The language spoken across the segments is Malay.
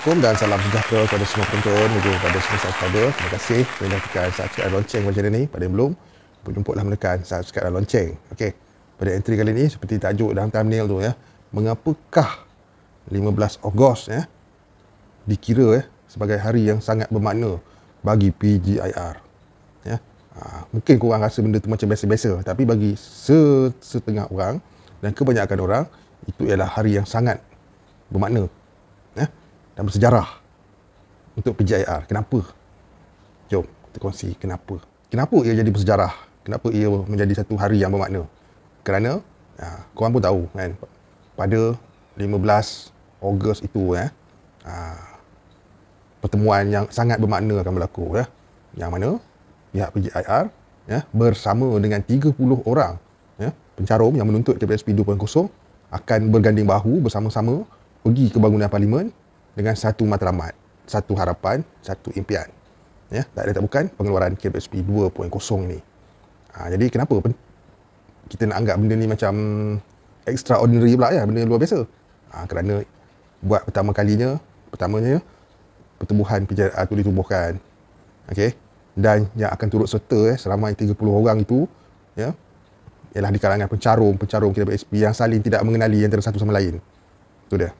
Assalamualaikum dan salam sejahtera kepada semua penonton juga kepada semua subscriber. Terima kasih kerana tekan subscribe dan lonceng macam ni. Pada yang belum, berjumpa menekan subscribe dan lonceng. Okey. Pada entry kali ni seperti tajuk dalam thumbnail tu ya. Mengapakah 15 Ogos ya dikira ya sebagai hari yang sangat bermakna bagi PGIR. Ya. Ha, mungkin korang rasa benda tu macam biasa-biasa tapi bagi setengah orang dan kebanyakan orang itu ialah hari yang sangat bermakna dan bersejarah untuk PJIR. Kenapa? Jom kita kongsi kenapa. Kenapa ia jadi bersejarah? Kenapa ia menjadi satu hari yang bermakna? Kerana ya, korang pun tahu kan pada 15 Ogos itu ya, ya, pertemuan yang sangat bermakna akan berlaku ya. Yang mana pihak PJIR ya, bersama dengan 30 orang ya, pencarum yang menuntut KPSP 2.0 akan berganding bahu bersama-sama pergi ke bangunan parlimen dengan satu matlamat, satu harapan, satu impian. Ya, tak ada tak bukan pengeluaran KPSP 2.0 ni. Ha, jadi kenapa kita nak anggap benda ni macam extraordinary pula ya, benda luar biasa? Ha, kerana buat pertama kalinya, pertamanya pertumbuhan pijat itu ah, ditubuhkan. okay Dan yang akan turut serta eh, seramai 30 orang itu ya, ialah di kalangan pencarum-pencarum KPSP yang saling tidak mengenali antara satu sama lain. Itu dia.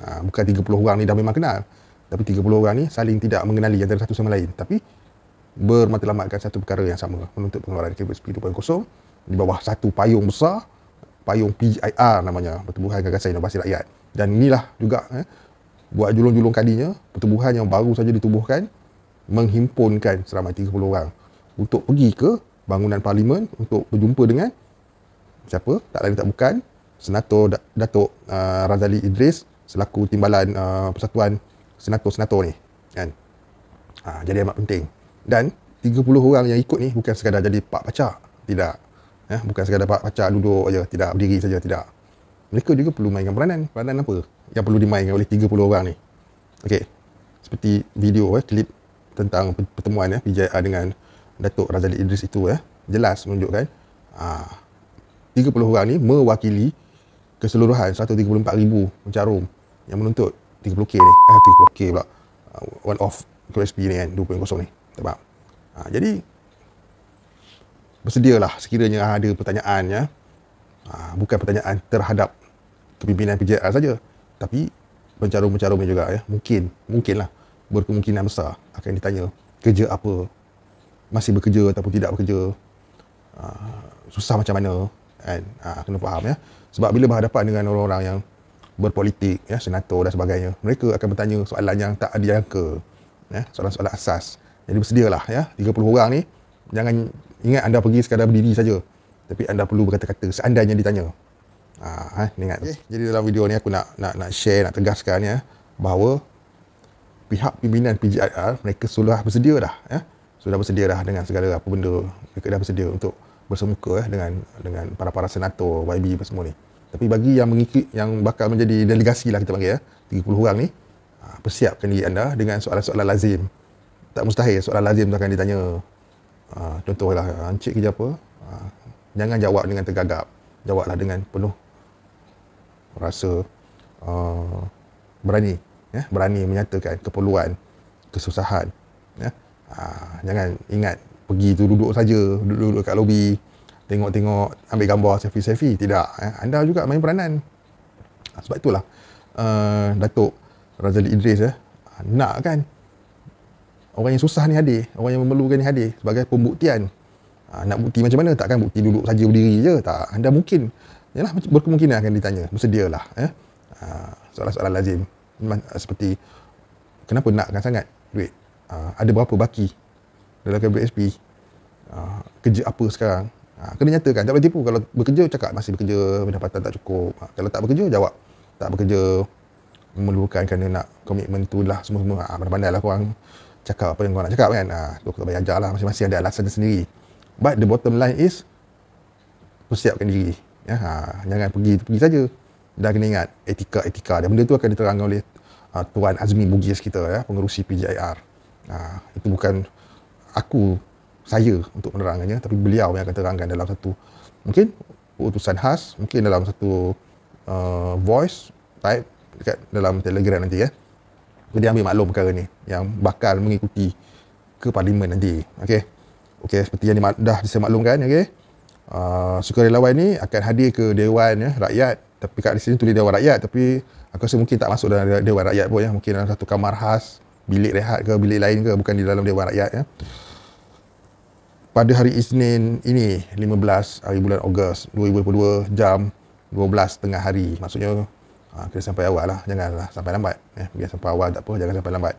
Ha, bukan 30 orang ni dah memang kenal. Tapi 30 orang ni saling tidak mengenali antara satu sama lain. Tapi bermatlamatkan satu perkara yang sama menuntut pengeluaran KBSP 2.0 di bawah satu payung besar payung PIR namanya Pertubuhan Gagasan Inovasi Rakyat dan inilah juga eh, buat julung-julung kadinya pertubuhan yang baru saja ditubuhkan menghimpunkan seramai 30 orang untuk pergi ke bangunan parlimen untuk berjumpa dengan siapa tak lain tak bukan Senator Datuk uh, Razali Idris selaku timbalan uh, persatuan senator-senator ni kan ha, jadi amat penting dan 30 orang yang ikut ni bukan sekadar jadi pak pacar tidak ya, bukan sekadar pak pacar duduk aja tidak berdiri saja tidak mereka juga perlu mainkan peranan peranan apa yang perlu dimainkan oleh 30 orang ni Okey, seperti video eh, klip tentang pertemuan eh, PJR dengan Datuk Razali Idris itu eh, jelas menunjukkan ah, 30 orang ni mewakili keseluruhan 134,000 pencarum yang menuntut 30k ni eh 30k pula uh, one off QSP ni kan 2.0 ni tak faham uh, jadi bersedialah sekiranya ada pertanyaan ya uh, bukan pertanyaan terhadap kepimpinan PJR saja tapi pencarum-pencarumnya juga ya mungkin mungkinlah berkemungkinan besar akan ditanya kerja apa masih bekerja ataupun tidak bekerja uh, susah macam mana kan uh, kena faham ya sebab bila berhadapan dengan orang-orang yang berpolitik ya senator dan sebagainya mereka akan bertanya soalan yang tak ada dijangka ya soalan-soalan asas jadi bersedialah ya 30 orang ni jangan ingat anda pergi sekadar berdiri saja tapi anda perlu berkata-kata seandainya ditanya ha, ha ingat okay. jadi dalam video ni aku nak nak nak share nak tegaskan ya bahawa pihak pimpinan PGIR mereka sudah bersedia dah ya sudah bersedia dah dengan segala apa benda mereka dah bersedia untuk bersemuka ya, dengan dengan para-para senator YB semua ni tapi bagi yang mengikut yang bakal menjadi delegasi lah kita panggil ya, 30 orang ni, ha, persiapkan diri anda dengan soalan-soalan lazim. Tak mustahil soalan lazim tu akan ditanya. Ha, contohlah, ha, Encik kerja apa? jangan jawab dengan tergagap. Jawablah dengan penuh rasa berani. Ya, berani menyatakan keperluan, kesusahan. Ya. jangan ingat pergi tu duduk saja, duduk-duduk kat lobi tengok-tengok ambil gambar selfie-selfie tidak eh? anda juga main peranan ah, sebab itulah uh, Datuk Razali Idris eh? Ah, nak kan orang yang susah ni hadir orang yang memerlukan ni hadir sebagai pembuktian uh, nak bukti macam mana takkan bukti duduk saja berdiri je tak anda mungkin yalah, berkemungkinan akan ditanya bersedialah eh? Uh, soalan-soalan lazim seperti kenapa nakkan sangat duit uh, ada berapa baki dalam KBSP uh, kerja apa sekarang Ha, kena nyatakan, jangan tipu. Kalau bekerja, cakap masih bekerja, pendapatan tak cukup. Ha, kalau tak bekerja, jawab. Tak bekerja, memerlukan kerana nak komitmen tu lah semua-semua. Ha, pandai lah korang cakap apa yang korang nak cakap kan. Ha, tu aku tak payah ajar lah. Masing-masing ada alasan sendiri. But the bottom line is, persiapkan diri. Ya, ha, jangan pergi, pergi saja. Dah kena ingat, etika-etika. Dan benda tu akan diterangkan oleh uh, Tuan Azmi Bugis kita, ya, pengurusi PJIR. Ha, itu bukan aku saya untuk menerangkannya tapi beliau yang akan terangkan dalam satu mungkin utusan khas mungkin dalam satu uh, voice type dekat dalam telegram nanti ya eh. jadi ambil maklum perkara ni yang bakal mengikuti ke parlimen nanti okey okey seperti yang dah disemaklumkan okey uh, sukarelawan ni akan hadir ke dewan ya rakyat tapi kat sini tulis dewan rakyat tapi aku rasa mungkin tak masuk dalam dewan rakyat pun ya mungkin dalam satu kamar khas bilik rehat ke bilik lain ke bukan di dalam dewan rakyat ya pada hari Isnin ini 15 hari bulan Ogos 2022 jam 12 tengah hari maksudnya ha, kena sampai awal lah janganlah sampai lambat eh, biar sampai awal tak apa jangan sampai lambat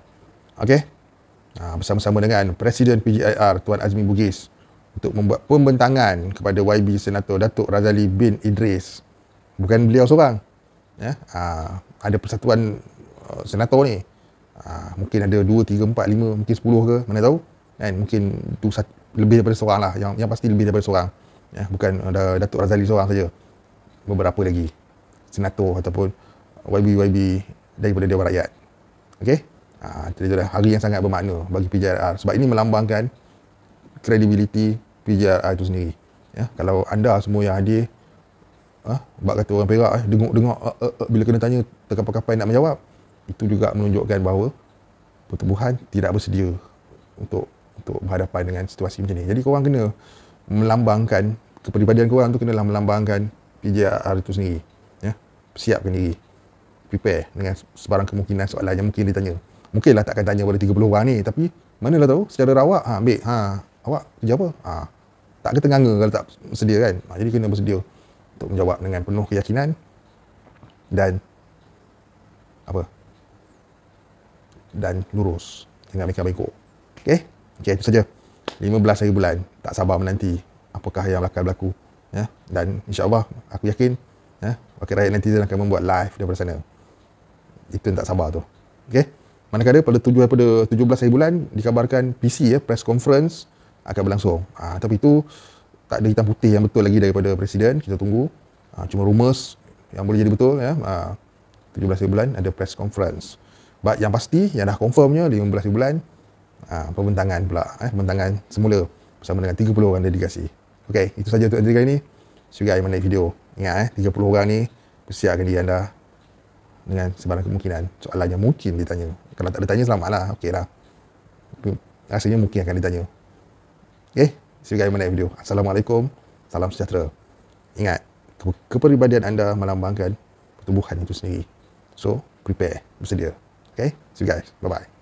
ok ha, ah, bersama-sama dengan Presiden PGIR Tuan Azmi Bugis untuk membuat pembentangan kepada YB Senator Datuk Razali bin Idris bukan beliau seorang ya? ha, ada persatuan uh, senator ni ha, mungkin ada 2, 3, 4, 5 mungkin 10 ke mana tahu dan mungkin tu satu lebih daripada seorang lah yang, yang pasti lebih daripada seorang ya, bukan ada eh, Datuk Razali seorang saja beberapa lagi senator ataupun YB-YB daripada Dewan Rakyat ok ha, jadi itu hari yang sangat bermakna bagi PJRR sebab ini melambangkan kredibiliti PJRR itu sendiri ya, kalau anda semua yang hadir ha, bak kata orang perak eh, dengok-dengok uh, uh, uh, bila kena tanya terkapai-kapai nak menjawab itu juga menunjukkan bahawa pertubuhan tidak bersedia untuk untuk berhadapan dengan situasi macam ni. Jadi korang kena melambangkan kepribadian korang tu kena lah melambangkan PJR itu sendiri. Ya. Siapkan diri. Prepare dengan sebarang kemungkinan soalan yang mungkin ditanya. Mungkinlah takkan tanya pada 30 orang ni tapi mana lah tahu secara rawak ha ambil ha awak kerja apa? Ha. Tak kena tenganga kalau tak sedia kan. Ha, jadi kena bersedia untuk menjawab dengan penuh keyakinan dan apa? dan lurus dengan mereka baik-baik. Okey? Okey, itu saja. 15 hari bulan. Tak sabar menanti apakah yang akan berlaku. Ya? Dan insyaAllah, aku yakin ya, Wakil Rakyat Netizen akan membuat live daripada sana. Itu yang tak sabar tu. Okey? Manakala pada 7 pada 17 hari bulan dikabarkan PC ya press conference akan berlangsung. Ha, tapi itu tak ada hitam putih yang betul lagi daripada presiden. Kita tunggu. Ha, cuma rumours yang boleh jadi betul ya. Ha, ah, 17 hari bulan ada press conference. But yang pasti yang dah confirmnya 15 hari bulan ha, pembentangan pula eh, pembentangan semula bersama dengan 30 orang dedikasi ok itu saja untuk hari ini syurga yang menaik video ingat eh 30 orang ni persiapkan diri anda dengan sebarang kemungkinan soalan mungkin ditanya kalau tak ditanya selamat lah ok lah rasanya mungkin akan ditanya ok syurga yang menaik video Assalamualaikum Salam sejahtera ingat ke- kepribadian anda melambangkan pertumbuhan itu sendiri so prepare bersedia Okay, see you guys. Bye-bye.